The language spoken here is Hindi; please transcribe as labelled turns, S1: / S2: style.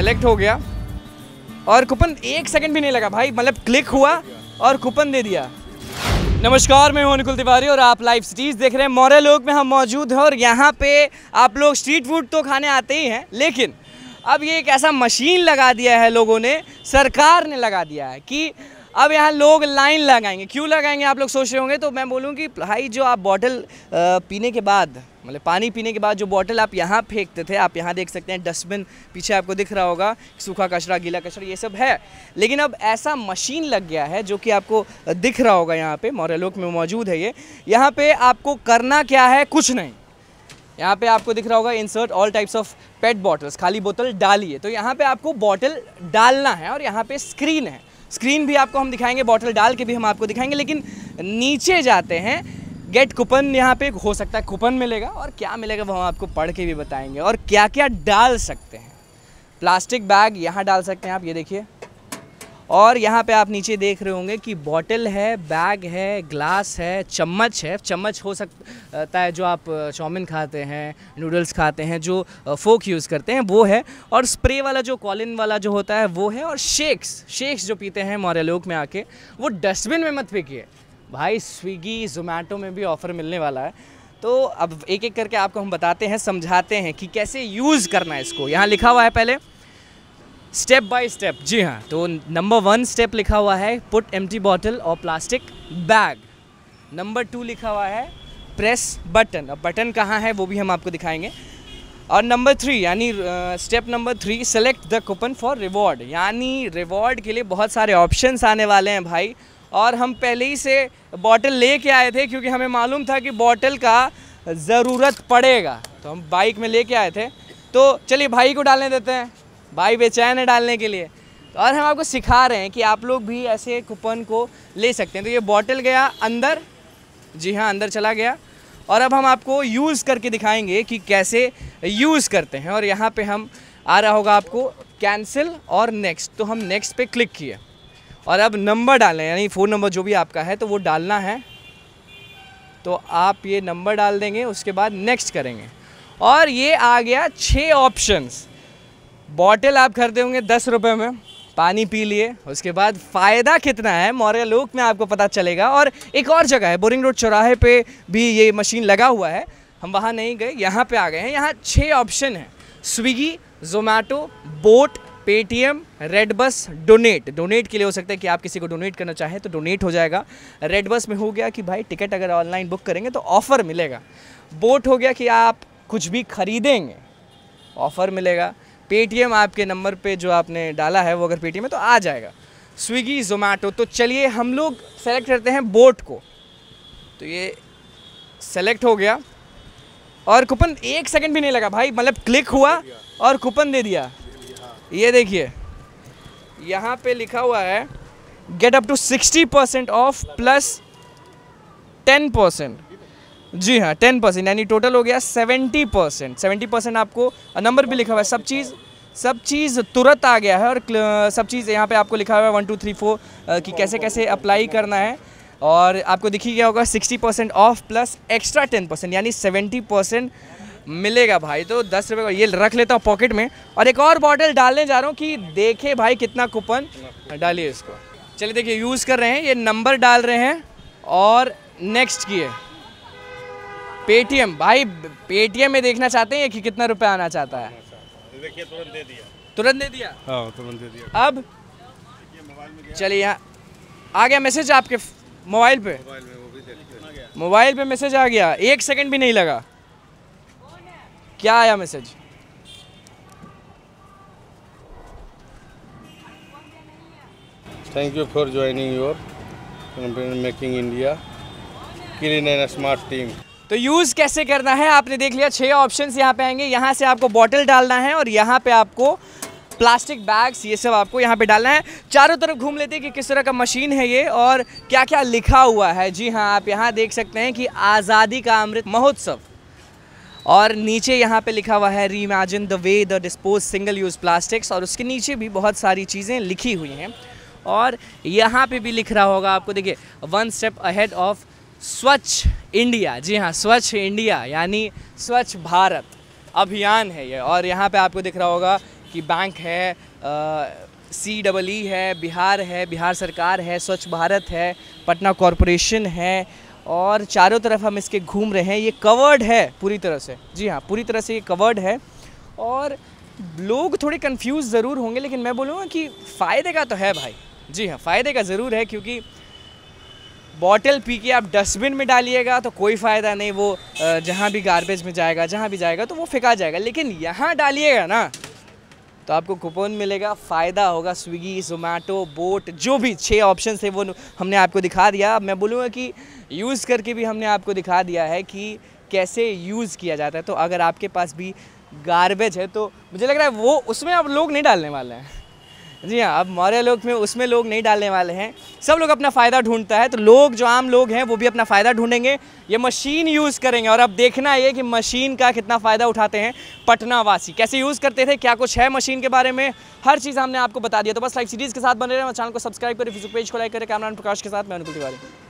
S1: सेलेक्ट हो गया और कूपन एक सेकंड भी नहीं लगा भाई मतलब क्लिक हुआ और कूपन दे दिया नमस्कार मैं हूं अनुकुल तिवारी और आप लाइव सिटीज़ देख रहे हैं मौर्य लोक में हम मौजूद हैं और यहां पे आप लोग स्ट्रीट फूड तो खाने आते ही हैं लेकिन अब ये एक ऐसा मशीन लगा दिया है लोगों ने सरकार ने लगा दिया है कि अब यहाँ लोग लाइन लगाएंगे क्यों लगाएंगे आप लोग सोच रहे होंगे तो मैं बोलूँ कि भाई जो आप बॉटल पीने के बाद मतलब पानी पीने के बाद जो बॉटल आप यहाँ फेंकते थे आप यहाँ देख सकते हैं डस्टबिन पीछे आपको दिख रहा होगा सूखा कचरा गीला कचरा ये सब है लेकिन अब ऐसा मशीन लग गया है जो कि आपको दिख रहा होगा यहाँ पे मौर्यलोक में मौजूद है ये यहाँ पे आपको करना क्या है कुछ नहीं यहाँ पे आपको दिख रहा होगा insert all types of pet bottles खाली बोतल डालिए तो यहाँ पे आपको बॉटल डालना है और यहाँ पे स्क्रीन है स्क्रीन भी आपको हम दिखाएंगे बॉटल डाल के भी हम आपको दिखाएंगे लेकिन नीचे जाते हैं गेट कूपन यहाँ पे हो सकता है कूपन मिलेगा और क्या मिलेगा वो हम आपको पढ़ के भी बताएंगे और क्या क्या डाल सकते हैं प्लास्टिक बैग यहाँ डाल सकते हैं आप ये देखिए और यहाँ पे आप नीचे देख रहे होंगे कि बॉटल है बैग है ग्लास है चम्मच है चम्मच हो सकता है जो आप चाउमिन खाते हैं नूडल्स खाते हैं जो फोक यूज़ करते हैं वो है और स्प्रे वाला जो कॉलिन वाला जो होता है वो है और शेक्स शेक्स जो पीते हैं मौर्यलोक में आके वो डस्टबिन में मत फेंकिए भाई स्विगी जोमेटो में भी ऑफ़र मिलने वाला है तो अब एक एक करके आपको हम बताते हैं समझाते हैं कि कैसे यूज़ करना है इसको यहाँ लिखा हुआ है पहले स्टेप बाय स्टेप जी हाँ तो नंबर वन स्टेप लिखा हुआ है पुट टी बॉटल और प्लास्टिक बैग नंबर टू लिखा हुआ है प्रेस बटन अब बटन कहाँ है वो भी हम आपको दिखाएंगे और नंबर थ्री यानी step number three select the coupon for reward यानी रिवॉर्ड के लिए बहुत सारे ऑप्शंस आने वाले हैं भाई और हम पहले ही से बॉटल ले के आए थे क्योंकि हमें मालूम था कि बॉटल का ज़रूरत पड़ेगा तो हम बाइक में लेके आए थे तो चलिए भाई को डालने देते हैं भाई बेचैन है डालने के लिए और हम आपको सिखा रहे हैं कि आप लोग भी ऐसे कूपन को ले सकते हैं तो ये बॉटल गया अंदर जी हाँ अंदर चला गया और अब हम आपको यूज़ करके दिखाएंगे कि कैसे यूज़ करते हैं और यहाँ पे हम आ रहा होगा आपको कैंसिल और नेक्स्ट तो हम नेक्स्ट पे क्लिक किए और अब नंबर डालें यानी फ़ोन नंबर जो भी आपका है तो वो डालना है तो आप ये नंबर डाल देंगे उसके बाद नेक्स्ट करेंगे और ये आ गया छः ऑप्शंस बॉटल आप खरीदे होंगे दस रुपये में पानी पी लिए उसके बाद फ़ायदा कितना है मौर्य लोक में आपको पता चलेगा और एक और जगह है बोरिंग रोड चौराहे पे भी ये मशीन लगा हुआ है हम वहाँ नहीं गए यहाँ पे आ गए हैं यहाँ छः ऑप्शन हैं Swiggy Zomato boAt Paytm redBus donate donate के लिए हो सकता है कि आप किसी को डोनेट करना चाहें तो डोनेट हो जाएगा रेड बस में हो गया कि भाई टिकट अगर ऑनलाइन बुक करेंगे तो ऑफ़र मिलेगा बोट हो गया कि आप कुछ भी खरीदेंगे ऑफ़र मिलेगा पेटीएम आपके नंबर पे जो आपने डाला है वो अगर पेटीएम है तो आ जाएगा स्विगी जोमेटो तो चलिए हम लोग सेलेक्ट करते हैं बोट को तो ये सेलेक्ट हो गया और कूपन एक सेकंड भी नहीं लगा भाई मतलब क्लिक हुआ और कूपन दे दिया ये देखिए यहाँ पे लिखा हुआ है get up to sixty percent off plus ten percent जी हाँ टेन परसेंट यानी टोटल हो गया सेवेंटी परसेंट सेवेंटी परसेंट आपको नंबर भी लिखा हुआ है सब चीज़ सब चीज़ तुरंत आ गया है और सब चीज़ यहाँ पे आपको लिखा हुआ है वन टू थ्री फोर कि कैसे कैसे अप्लाई करना है और आपको दिखी गया होगा sixty percent off plus extra ten percent यानी सेवेंटी परसेंट मिलेगा भाई तो दस रुपये का ये रख लेता हूँ पॉकेट में और एक और बॉटल डालने जा रहा हूँ कि देखे भाई कितना कूपन डालिए इसको चलिए देखिए यूज़ कर रहे हैं ये नंबर डाल रहे हैं और नेक्स्ट किए पेटीएम भाई पेटीएम में देखना चाहते हैं कि कितना रुपए आना चाहता है देखिए तुरंत दे दिया तुरंत दे दिया हाँ तुरंत दे दिया अब चलिए यहाँ आ गया मैसेज आपके मोबाइल पे मोबाइल पे मैसेज आ गया एक सेकंड भी नहीं लगा क्या आया message thank you for joining your making India clean and smart team तो यूज़ कैसे करना है आपने देख लिया छः ऑप्शंस यहाँ पे आएंगे यहाँ से आपको बॉटल डालना है और यहाँ पे आपको प्लास्टिक बैग्स ये सब आपको यहाँ पे डालना है चारों तरफ घूम लेते हैं कि किस तरह का मशीन है ये और क्या क्या लिखा हुआ है जी हाँ आप यहाँ देख सकते हैं कि आज़ादी का अमृत महोत्सव और नीचे यहाँ पे लिखा हुआ है imagine the way the dispose single use plastics और उसके नीचे भी बहुत सारी चीज़ें लिखी हुई हैं और यहाँ पे भी लिख रहा होगा आपको देखिए one step ahead of Swachh India जी हाँ स्वच्छ इंडिया यानी स्वच्छ भारत अभियान है ये और यहाँ पे आपको दिख रहा होगा कि बैंक है सी डबल ई है बिहार है बिहार सरकार है स्वच्छ भारत है पटना कॉरपोरेशन है और चारों तरफ हम इसके घूम रहे हैं ये कवर्ड है पूरी तरह से जी हाँ पूरी तरह से ये कवर्ड है और लोग थोड़े कंफ्यूज ज़रूर होंगे लेकिन मैं बोलूँगा कि फ़ायदे का तो है भाई जी हाँ फ़ायदे का ज़रूर है क्योंकि बॉटल पी के आप डस्टबिन में डालिएगा तो कोई फ़ायदा नहीं वो जहाँ भी गार्बेज में जाएगा जहाँ भी जाएगा तो वो फेंका जाएगा लेकिन यहाँ डालिएगा ना तो आपको कूपन मिलेगा फ़ायदा होगा स्विगी जोमेटो बोट जो भी छः ऑप्शन थे वो हमने आपको दिखा दिया मैं बोलूँगा कि यूज़ करके भी हमने आपको दिखा दिया है कि कैसे यूज़ किया जाता है तो अगर आपके पास भी गारबेज है तो मुझे लग रहा है वो उसमें आप लोग नहीं डालने वाले हैं जी हाँ अब मौर्य लोग में उसमें लोग नहीं डालने वाले हैं सब लोग अपना फ़ायदा ढूंढता है तो लोग जो आम लोग हैं वो भी अपना फ़ायदा ढूंढेंगे ये मशीन यूज़ करेंगे और अब देखना ये कि मशीन का कितना फ़ायदा उठाते हैं पटनावासी कैसे यूज़ करते थे क्या कुछ है मशीन के बारे में हर चीज़ हमने आपको बता दिया तो बस लाइक सीरीज़ के साथ बने रहे हैं चैनल को सब्सक्राइब करें फेसबुक पेज को लाइक करें कैमरा प्रकाश के साथ मैं अनुकूल तिवारी